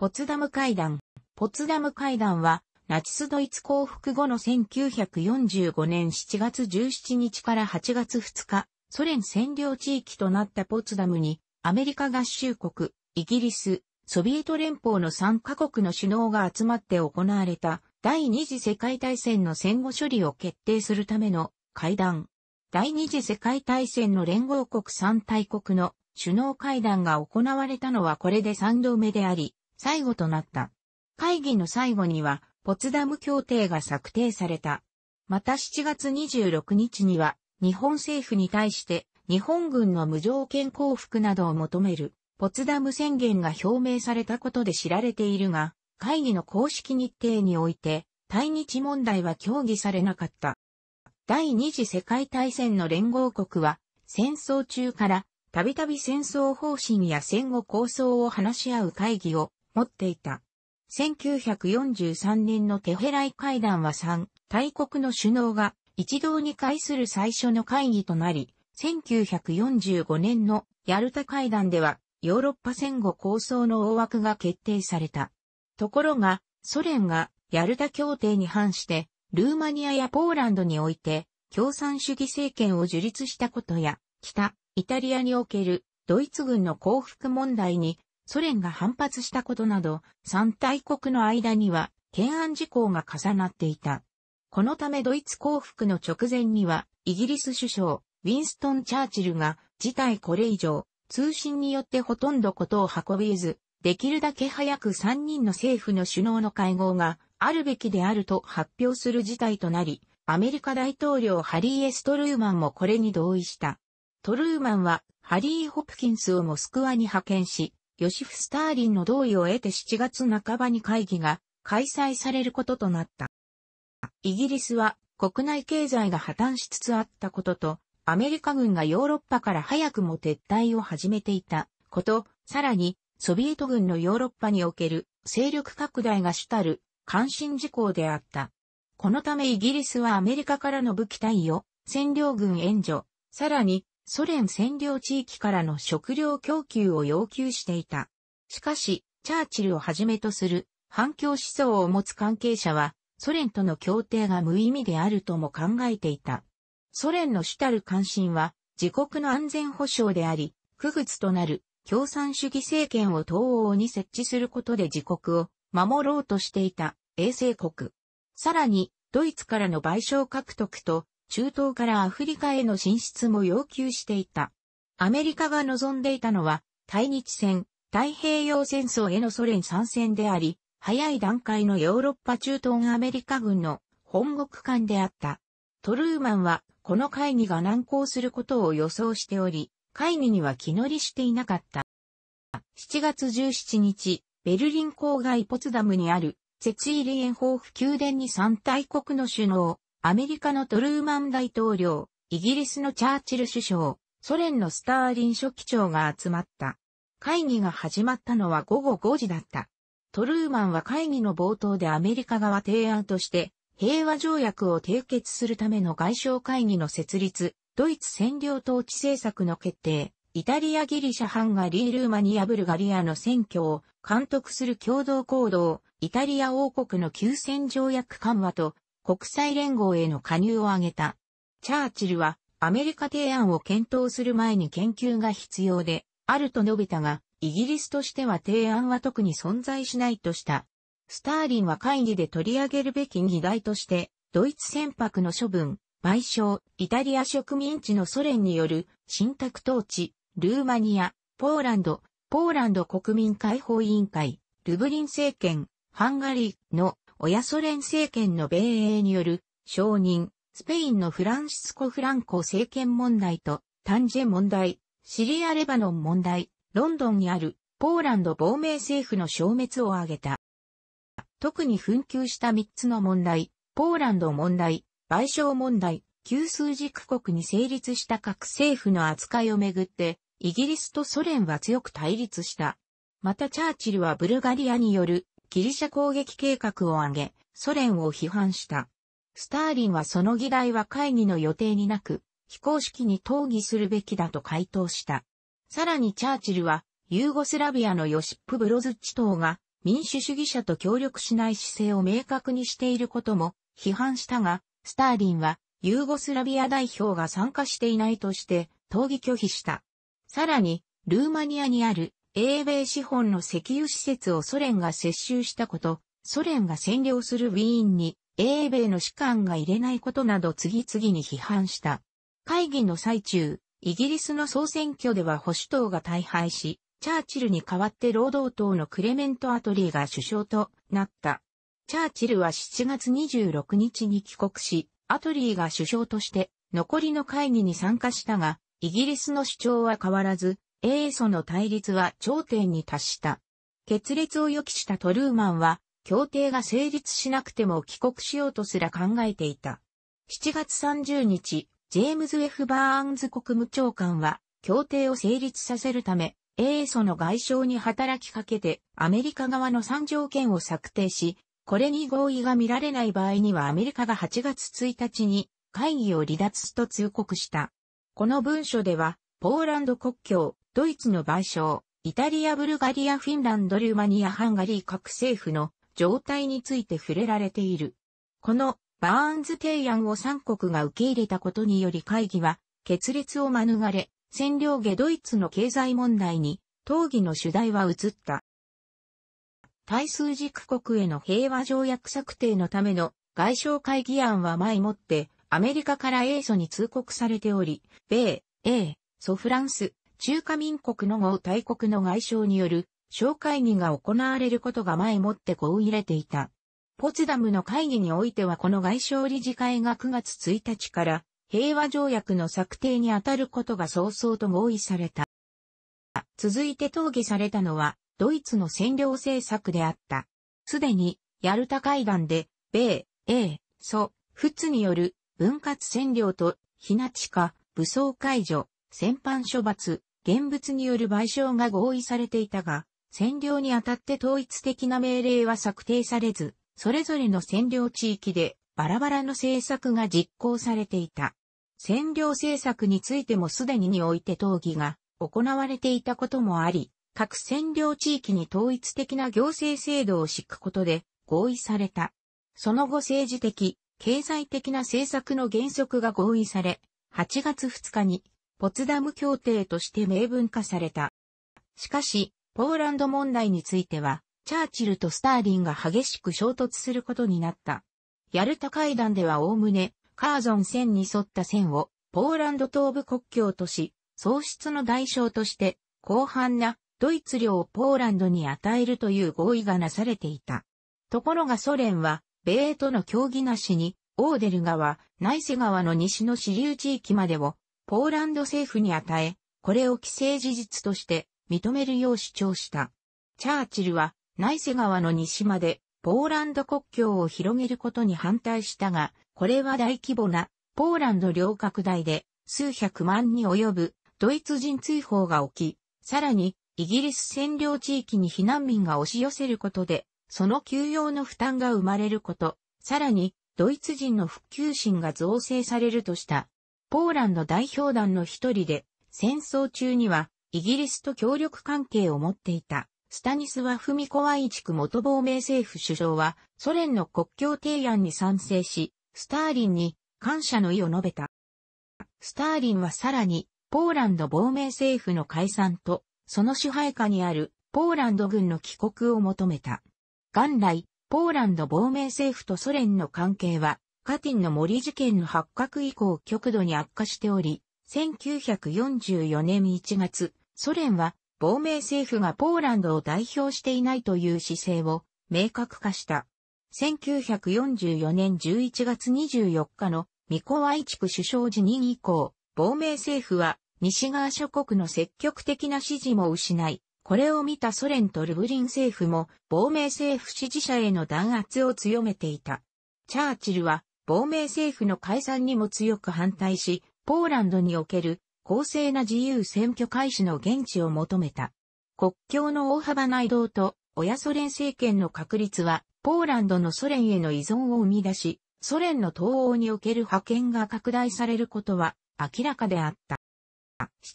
ポツダム会談。ポツダム会談は、ナチスドイツ降伏後の1945年7月17日から8月2日、ソ連占領地域となったポツダムに、アメリカ合衆国、イギリス、ソビエト連邦の3カ国の首脳が集まって行われた、第二次世界大戦の戦後処理を決定するための会談。第二次世界大戦の連合国3大国の首脳会談が行われたのはこれで3度目であり、最後となった。会議の最後には、ポツダム協定が策定された。また7月26日には、日本政府に対して日本軍の無条件降伏などを求めるポツダム宣言が表明されたことで知られているが、会議の公式日程において対日問題は協議されなかった。第二次世界大戦の連合国は戦争中からたびたび戦争方針や戦後構想を話し合う会議を持っていた。1943年のテヘライ会談は3、大国の首脳が一堂に会する最初の会議となり、1945年のヤルタ会談ではヨーロッパ戦後構想の大枠が決定された。ところが、ソ連がヤルタ協定に反して、ルーマニアやポーランドにおいて共産主義政権を樹立したことや、北、イタリアにおけるドイツ軍の降伏問題にソ連が反発したことなど、三大国の間には懸案事項が重なっていた。このためドイツ降伏の直前には、イギリス首相、ウィンストン・チャーチルが、事態これ以上、通信によってほとんどことを運びず、できるだけ早く3人の政府の首脳の会合があるべきであると発表する事態となり、アメリカ大統領ハリー・エス・トルーマンもこれに同意した。トルーマンはハリー・ホプキンスをモスクワに派遣し、ヨシフ・スターリンの同意を得て7月半ばに会議が開催されることとなった。イギリスは国内経済が破綻しつつあったことと、アメリカ軍がヨーロッパから早くも撤退を始めていたこと、さらに、ソビエト軍のヨーロッパにおける勢力拡大が主たる関心事項であった。このためイギリスはアメリカからの武器対応、占領軍援助、さらにソ連占領地域からの食料供給を要求していた。しかし、チャーチルをはじめとする反共思想を持つ関係者は、ソ連との協定が無意味であるとも考えていた。ソ連の主たる関心は、自国の安全保障であり、区別となる共産主義政権を東欧に設置することで自国を守ろうとしていた衛星国。さらに、ドイツからの賠償獲得と中東からアフリカへの進出も要求していた。アメリカが望んでいたのは、対日戦、太平洋戦争へのソ連参戦であり、早い段階のヨーロッパ中東アメリカ軍の本国間であった。トルーマンはこの会議が難航することを予想しており、会議には気乗りしていなかった。7月17日、ベルリン郊外ポツダムにある、セツイリエンホーフ宮殿に三大国の首脳、アメリカのトルーマン大統領、イギリスのチャーチル首相、ソ連のスターリン書記長が集まった。会議が始まったのは午後5時だった。トルーマンは会議の冒頭でアメリカ側提案として、平和条約を締結するための外相会議の設立、ドイツ占領統治政策の決定、イタリア・ギリシャ・ハンガリー・ルーマニア・ブルガリアの選挙を監督する共同行動、イタリア王国の休戦条約緩和と国際連合への加入を挙げた。チャーチルはアメリカ提案を検討する前に研究が必要で、あると述べたが、イギリスとしては提案は特に存在しないとした。スターリンは会議で取り上げるべき議題として、ドイツ船舶の処分、賠償、イタリア植民地のソ連による、信託統治、ルーマニア、ポーランド、ポーランド国民解放委員会、ルブリン政権、ハンガリーの親ソ連政権の米英による承認、スペインのフランシスコ・フランコ政権問題とタンジェ問題、シリア・レバノン問題、ロンドンにあるポーランド亡命政府の消滅を挙げた。特に紛糾した3つの問題、ポーランド問題、賠償問題、旧数軸国に成立した各政府の扱いをめぐって、イギリスとソ連は強く対立した。またチャーチルはブルガリアによるギリシャ攻撃計画を挙げ、ソ連を批判した。スターリンはその議題は会議の予定になく、非公式に討議するべきだと回答した。さらにチャーチルは、ユーゴスラビアのヨシップ・ブロズッチ党が民主主義者と協力しない姿勢を明確にしていることも批判したが、スターリンはユーゴスラビア代表が参加していないとして、討議拒否した。さらに、ルーマニアにある英米資本の石油施設をソ連が接収したこと、ソ連が占領するウィーンに英米の士官が入れないことなど次々に批判した。会議の最中、イギリスの総選挙では保守党が大敗し、チャーチルに代わって労働党のクレメント・アトリーが首相となった。チャーチルは7月26日に帰国し、アトリーが首相として残りの会議に参加したが、イギリスの主張は変わらず、英祖の対立は頂点に達した。決裂を予期したトルーマンは、協定が成立しなくても帰国しようとすら考えていた。7月30日、ジェームズ・ F・ バーンズ国務長官は、協定を成立させるため、英祖の外相に働きかけて、アメリカ側の3条件を策定し、これに合意が見られない場合にはアメリカが8月1日に会議を離脱と通告した。この文書では、ポーランド国境、ドイツの賠償、イタリア・ブルガリア・フィンランド・ルーマニア・ハンガリー各政府の状態について触れられている。このバーンズ提案を3国が受け入れたことにより会議は決裂を免れ、占領下ドイツの経済問題に討議の主題は移った。対数軸国への平和条約策定のための外相会議案は前もってアメリカから英ソに通告されており、米、英、ソフランス、中華民国の後大国の外相による小会議が行われることが前もってこう入れていた。ポツダムの会議においてはこの外相理事会が9月1日から平和条約の策定にあたることが早々と合意された。続いて討議されたのはドイツの占領政策であった。すでにヤルタ会談で米、英、ソ、仏による分割占領と、ひな地下、武装解除、戦犯処罰、現物による賠償が合意されていたが、占領にあたって統一的な命令は策定されず、それぞれの占領地域でバラバラの政策が実行されていた。占領政策についてもすでににおいて討議が行われていたこともあり、各占領地域に統一的な行政制度を敷くことで合意された。その後政治的、経済的な政策の原則が合意され、8月2日にポツダム協定として明文化された。しかし、ポーランド問題については、チャーチルとスターリンが激しく衝突することになった。ヤルタ会談ではおおむね、カーゾン線に沿った線を、ポーランド東部国境とし、喪失の代償として、広範なドイツ領をポーランドに与えるという合意がなされていた。ところがソ連は、米との協議なしに、オーデル川、ナイセ川の西の支流地域までをポーランド政府に与え、これを既成事実として認めるよう主張した。チャーチルは、ナイセ川の西までポーランド国境を広げることに反対したが、これは大規模なポーランド領拡大で数百万に及ぶドイツ人追放が起き、さらにイギリス占領地域に避難民が押し寄せることで、その休養の負担が生まれること、さらにドイツ人の復旧心が造成されるとした。ポーランド代表団の一人で、戦争中にはイギリスと協力関係を持っていた、スタニスワフミコワイチク元亡命政府首相は、ソ連の国境提案に賛成し、スターリンに感謝の意を述べた。スターリンはさらに、ポーランド亡命政府の解散と、その支配下にあるポーランド軍の帰国を求めた。元来、ポーランド亡命政府とソ連の関係はパティンの森事件の発覚以降極度に悪化しており、1944年1月、ソ連は亡命政府がポーランドを代表していないという姿勢を明確化した。1944年11月24日のミコワイ地区首相辞任以降、亡命政府は西側諸国の積極的な支持も失い、これを見たソ連とルブリン政府も亡命政府支持者への弾圧を強めていた。チャーチルは亡命政府の解散にも強く反対し、ポーランドにおける公正な自由選挙開始の現地を求めた。国境の大幅な移動と、親ソ連政権の確立は、ポーランドのソ連への依存を生み出し、ソ連の東欧における派遣が拡大されることは明らかであった。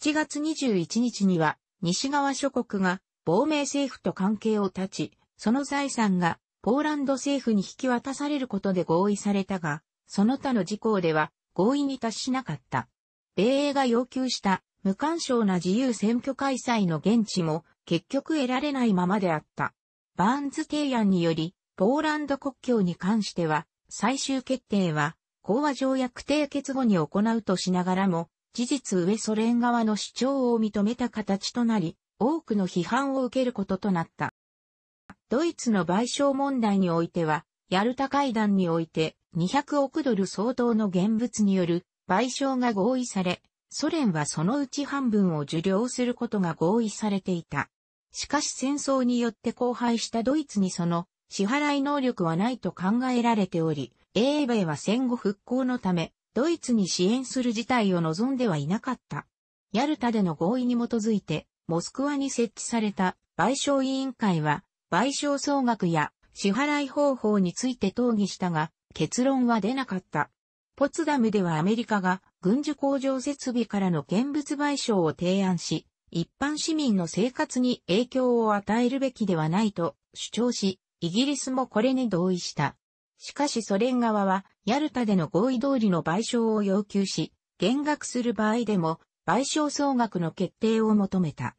7月21日には、西側諸国が亡命政府と関係を断ち、その財産がポーランド政府に引き渡されることで合意されたが、その他の事項では合意に達しなかった。米英が要求した無干渉な自由選挙開催の現地も結局得られないままであった。バーンズ提案により、ポーランド国境に関しては、最終決定は、講和条約締結後に行うとしながらも、事実上ソ連側の主張を認めた形となり、多くの批判を受けることとなった。ドイツの賠償問題においては、ヤルタ会談において200億ドル相当の現物による賠償が合意され、ソ連はそのうち半分を受領することが合意されていた。しかし戦争によって荒廃したドイツにその支払い能力はないと考えられており、英米は戦後復興のため、ドイツに支援する事態を望んではいなかった。ヤルタでの合意に基づいて、モスクワに設置された賠償委員会は、賠償総額や支払い方法について討議したが、結論は出なかった。ポツダムではアメリカが軍需工場設備からの現物賠償を提案し、一般市民の生活に影響を与えるべきではないと主張し、イギリスもこれに同意した。しかしソ連側は、ヤルタでの合意通りの賠償を要求し、減額する場合でも、賠償総額の決定を求めた。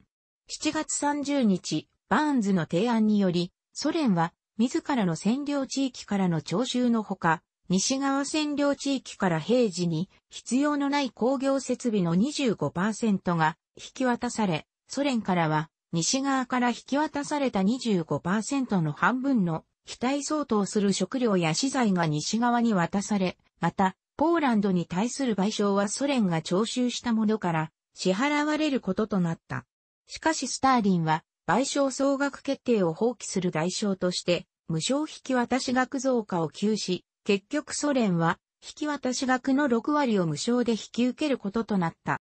7月30日、バーンズの提案により、ソ連は自らの占領地域からの徴収のほか、西側占領地域から平時に必要のない工業設備の25%が引き渡され、ソ連からは西側から引き渡された25%の半分の非対相当する食料や資材が西側に渡され、また、ポーランドに対する賠償はソ連が徴収したものから支払われることとなった。しかしスターリンは賠償総額決定を放棄する代償として、無償引き渡し額増加を休止、結局ソ連は、引き渡し額の6割を無償で引き受けることとなった。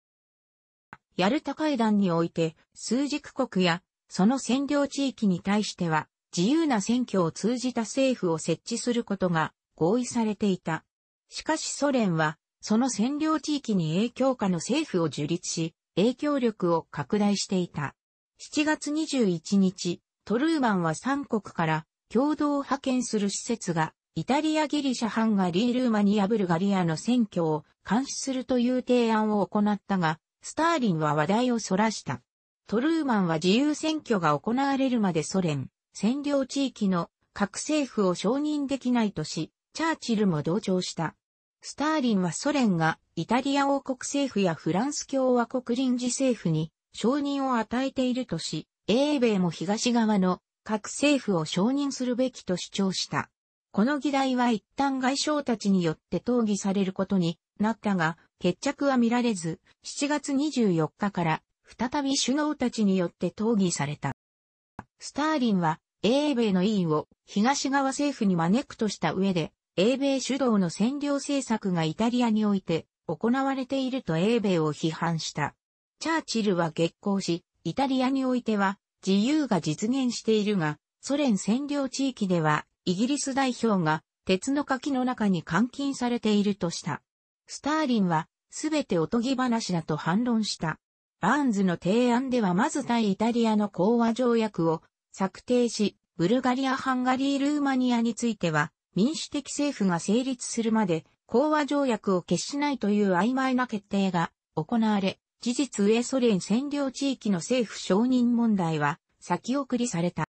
ヤルタ会談において、数軸国や、その占領地域に対しては、自由な選挙を通じた政府を設置することが合意されていた。しかしソ連は、その占領地域に影響下の政府を樹立し、影響力を拡大していた。7月21日、トルーマンは3国から共同派遣する施設が、イタリア、ギリシャ、ハンガリー、ルーマニア、ブルガリアの選挙を監視するという提案を行ったが、スターリンは話題を逸らした。トルーマンは自由選挙が行われるまでソ連、占領地域の核政府を承認できないとし、チャーチルも同調した。スターリンはソ連がイタリア王国政府やフランス共和国臨時政府に承認を与えているとし、英米も東側の各政府を承認するべきと主張した。この議題は一旦外相たちによって討議されることになったが、決着は見られず、7月24日から再び首脳たちによって討議された。スターリンは、英米の委員を東側政府に招くとした上で、英米主導の占領政策がイタリアにおいて行われていると英米を批判した。チャーチルは激光し、イタリアにおいては自由が実現しているが、ソ連占領地域ではイギリス代表が鉄の柿の中に監禁されているとした。スターリンはすべておとぎ話だと反論した。バーンズの提案ではまず対イタリアの講和条約を策定し、ブルガリア・ハンガリー・ルーマニアについては民主的政府が成立するまで講和条約を決しないという曖昧な決定が行われ、事実上ソ連占領地域の政府承認問題は先送りされた。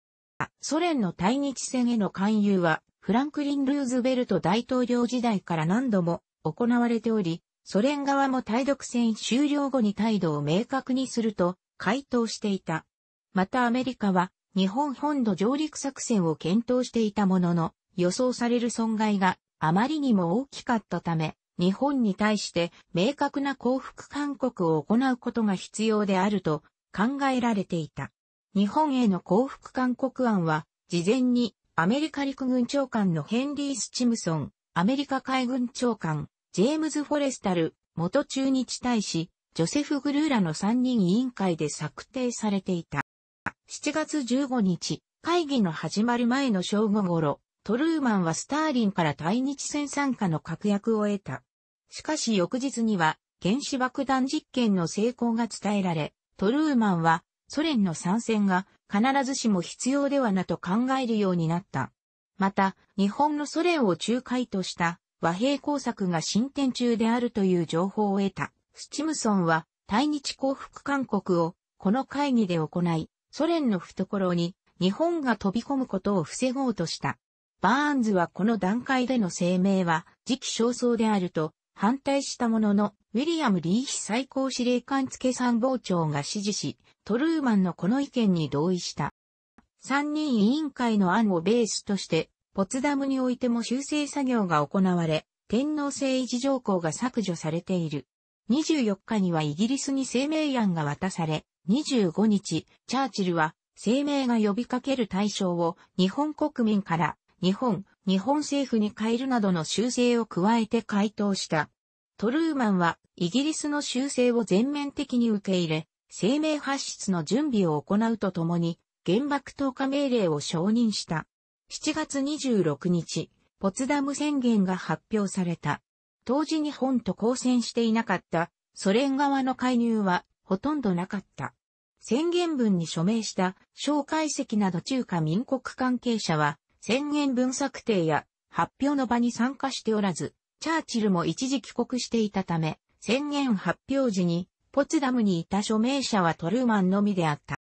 ソ連の対日戦への勧誘はフランクリン・ルーズベルト大統領時代から何度も行われており、ソ連側も対独戦終了後に態度を明確にすると回答していた。またアメリカは日本本土上陸作戦を検討していたものの予想される損害があまりにも大きかったため日本に対して明確な降伏勧告を行うことが必要であると考えられていた。日本への降伏勧告案は、事前にアメリカ陸軍長官のヘンリー・スチムソン、アメリカ海軍長官、ジェームズ・フォレスタル、元駐日大使、ジョセフ・グルーラの3人委員会で策定されていた。7月15日、会議の始まる前の正午頃、トルーマンはスターリンから対日戦参加の確約を得た。しかし翌日には原子爆弾実験の成功が伝えられ、トルーマンはソ連の参戦が必ずしも必要ではなと考えるようになった。また、日本のソ連を仲介とした和平工作が進展中であるという情報を得た。スチムソンは対日降伏勧告をこの会議で行い、ソ連の懐に日本が飛び込むことを防ごうとした。バーンズはこの段階での声明は、時期尚早であると反対したものの、ウィリアム・リーヒ最高司令官付参謀長が支持し、トルーマンのこの意見に同意した。三人委員会の案をベースとして、ポツダムにおいても修正作業が行われ、天皇制維持条項が削除されている。24日にはイギリスに声明案が渡され、25日、チャーチルは声明が呼びかける対象を日本国民から日本、日本政府に変えるなどの修正を加えて回答した。トルーマンはイギリスの修正を全面的に受け入れ、声明発出の準備を行うとともに、原爆投下命令を承認した。7月26日、ポツダム宣言が発表された。当時日本と交戦していなかったソ連側の介入はほとんどなかった。宣言文に署名した蒋介石など中華民国関係者は宣言文策定や発表の場に参加しておらず、チャーチルも一時帰国していたため、宣言発表時にポツダムにいた署名者はトルーマンのみであった。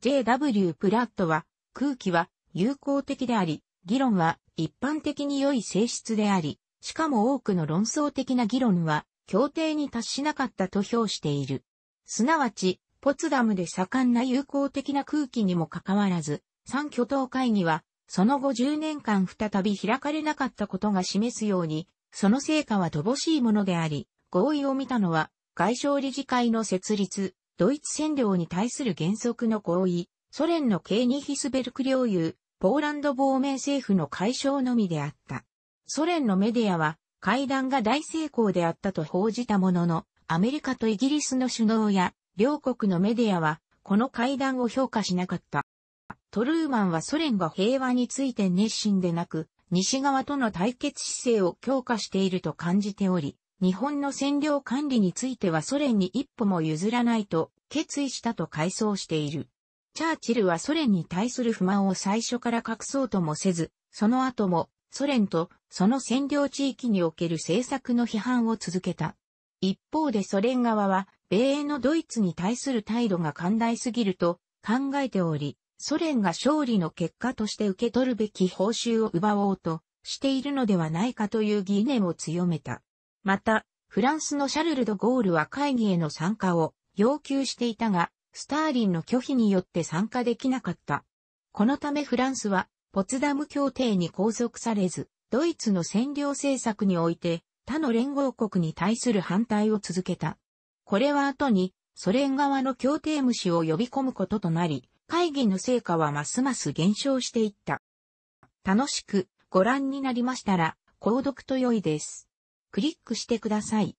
J.W. プラットは、空気は友好的であり、議論は一般的に良い性質であり、しかも多くの論争的な議論は協定に達しなかったと評している。すなわち、ポツダムで盛んな友好的な空気にもかかわらず、三挙党会議はその後10年間再び開かれなかったことが示すように、その成果は乏しいものであり、合意を見たのは、外相理事会の設立、ドイツ占領に対する原則の合意、ソ連のケーニヒスベルク領有、ポーランド亡命政府の解消のみであった。ソ連のメディアは、会談が大成功であったと報じたものの、アメリカとイギリスの首脳や、両国のメディアは、この会談を評価しなかった。トルーマンはソ連が平和について熱心でなく、西側との対決姿勢を強化していると感じており、日本の占領管理についてはソ連に一歩も譲らないと決意したと回想している。チャーチルはソ連に対する不満を最初から隠そうともせず、その後もソ連とその占領地域における政策の批判を続けた。一方でソ連側は、米英のドイツに対する態度が寛大すぎると考えており、ソ連が勝利の結果として受け取るべき報酬を奪おうとしているのではないかという疑念を強めた。また、フランスのシャルル・ド・ゴールは会議への参加を要求していたが、スターリンの拒否によって参加できなかった。このためフランスは、ポツダム協定に拘束されず、ドイツの占領政策において、他の連合国に対する反対を続けた。これは後に、ソ連側の協定無視を呼び込むこととなり、会議の成果はますます減少していった。楽しくご覧になりましたら、購読と良いです。クリックしてください。